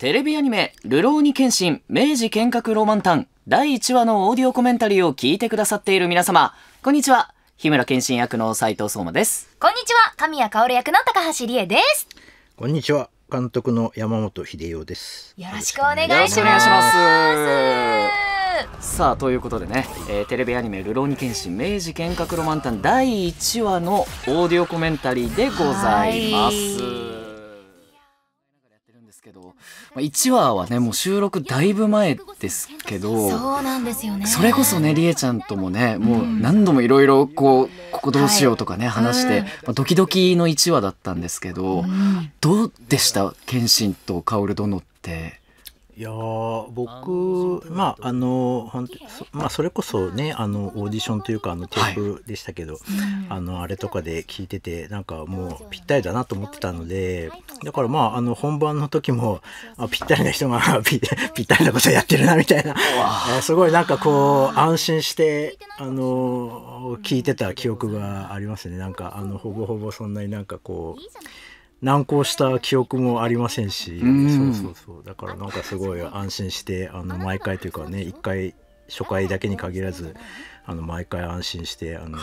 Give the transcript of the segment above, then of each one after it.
テレビアニメ、流浪に剣心、明治剣閣ロマンタン、第1話のオーディオコメンタリーを聞いてくださっている皆様、こんにちは。日村剣心役の斉藤壮馬です。こんにちは。神谷薫役の高橋理恵です。こんにちは。監督の山本秀夫です。よろしくお願いします。さあということでね、えー、テレビアニメ「流浪に剣心明治剣閣ロマンタン」第1話のオーディオコメンタリーでございます。るんですけど、ま1話はね、もう収録だいぶ前ですけど、そうなんですよね。それこそね、りえちゃんともね、もう何度もいろいろこう、ここどうしようとかね、話して、まドキドキの1話だったんですけど、どうでした謙信と薫殿って。いや僕まああの本当まあそれこそねあのオーディションというかあのテープでしたけど、はい、あのあれとかで聞いててなんかもうぴったりだなと思ってたのでだからまああの本番の時もあぴったりな人が ぴったりなことやってるなみたいなすごいなんかこう安心してあの聞いてた記憶がありますねなんかあのほぼほぼそんなになんかこう。難航した記憶もありませんし、そうそうそうだからなんかすごい安心してあの毎回というかね一回初回だけに限らずあの毎回安心してあの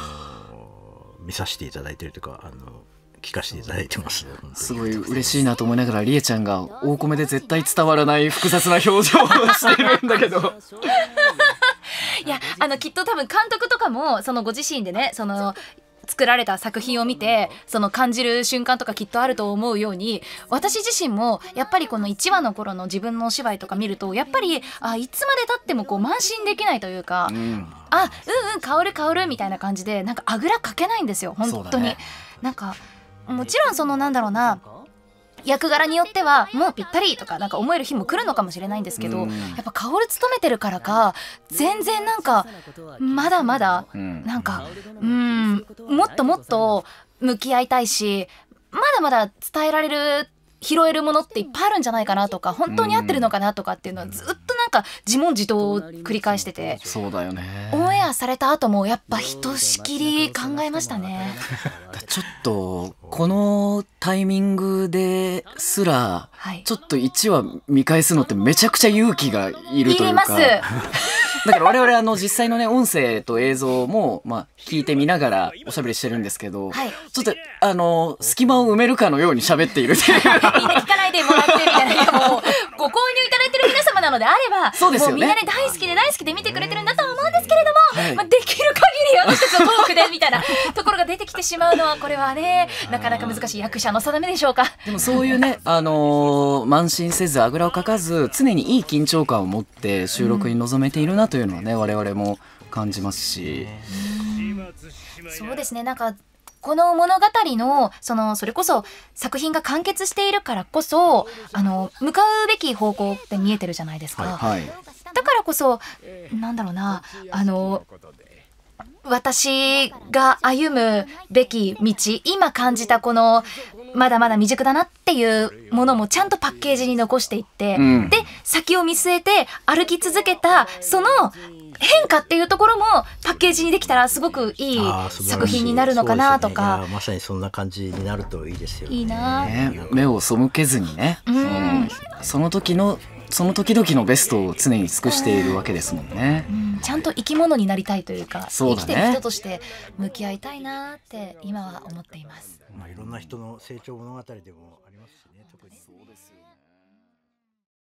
見させていただいてるというかあの聞かせていただいてますすごい嬉しいなと思いながらりえちゃんが大米で絶対伝わらない複雑な表情をしているんだけど。いやあのきっと多分監督とかもそのご自身でねその作られた作品を見てその感じる瞬間とかきっとあると思うように私自身もやっぱりこの1話の頃の自分のお芝居とか見るとやっぱりあいつまでたってもこう慢心できないというか、うん、あうんうん薫薫みたいな感じでなんかあぐらかけないんですよ本当に、ね、なんかもちろんそのなんだろうな役柄によってはもうぴったりとかなんか思える日も来るのかもしれないんですけど、うん、やっぱ薫勤めてるからか全然なんかまだまだなんかうんもっともっと向き合いたいしまだまだ伝えられる拾えるものっていっぱいあるんじゃないかなとか本当に合ってるのかなとかっていうのはずっとなんか自問自答を繰り返しててそうだよねオンエアされた後もやっぱひとしきり考えましたね。ちょっと、このタイミングですら、ちょっと1話見返すのってめちゃくちゃ勇気がいるというか。だから我々あの実際のね音声と映像もまあ聞いてみながらおしゃべりしてるんですけど、はい、ちょっとあの隙間を埋めるかのように喋っているっていう聞かないでもらってみたいなもうご購入いただいてる皆様なのであればそうですよ、ね、みんなで大好きで大好きで見てくれてるんだと思うんですけれども、はい、まあ、できる限り私たちのトークでみたいな出てきてしまうのはこれはねなかなか難しい役者の定めでしょうかでもそういうね、あのー、慢心せずあぐらをかかず常にいい緊張感を持って収録に臨めているなというのはね、うん、我々も感じますし。うそうですねなんかこの物語のそのそれこそ作品が完結しているからこそあの向かうべき方向って見えてるじゃないですか、はいはい、だからこそなんだろうなあの私が歩むべき道、今感じたこの、まだまだ未熟だなっていうものもちゃんとパッケージに残していって、うん、で、先を見据えて歩き続けた、その変化っていうところもパッケージにできたらすごくいい作品になるのかなとか、ね、まさにそんな感じになるといいですよね。いいな、ね、目を背けずにね、うん、その時のその時々のベストを常に尽くしているわけですもんね、うん、ちゃんと生き物になりたいというかそう、ね、生きてる人として向き合いたいなって今は思っています、まあ、いろんな人の成長物語でも